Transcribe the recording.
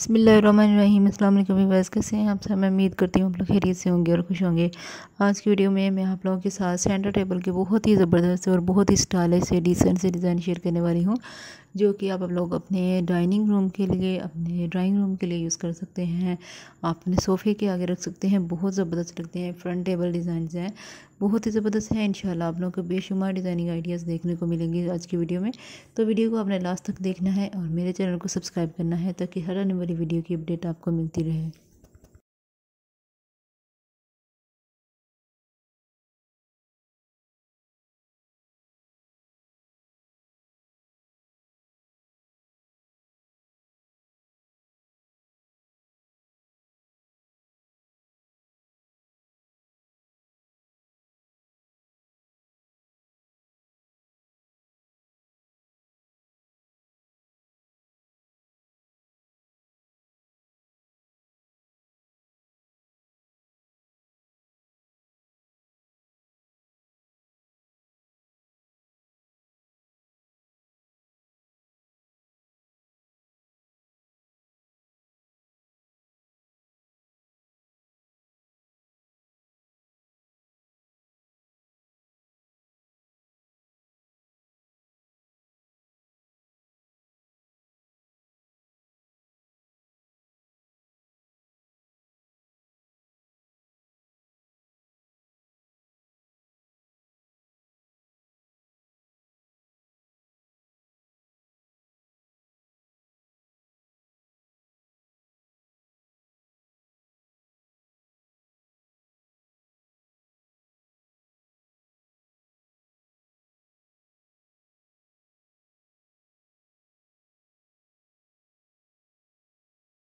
बसमीम अल्लाम वर्स कैसे हैं आप सब मैं उम्मीद करती हूँ आप लोग खैरियत से होंगे और खुश होंगे आज की वीडियो में मैं आप लोगों के साथ सेंटर टेबल के बहुत ही ज़बरदस्त और बहुत ही स्टाइलिश से डिसेंट से डिज़ाइन शेयर करने वाली हूँ जो कि आप लोग अपने डाइनिंग रूम के लिए अपने ड्राइंग रूम के लिए यूज़ कर सकते हैं आप अपने सोफ़े के आगे रख सकते हैं बहुत ज़बरदस्त लगते हैं फ्रंट टेबल डिज़ाइन हैं बहुत ही ज़बरदस्त है इन आप लोग को बेशुमार डिज़ाइनिंग आइडियाज़ देखने को मिलेंगे आज की वीडियो में तो वीडियो को आपने लास्ट तक देखना है और मेरे चैनल को सब्सक्राइब करना है ताकि हर आने वाली वीडियो की अपडेट आपको मिलती रहे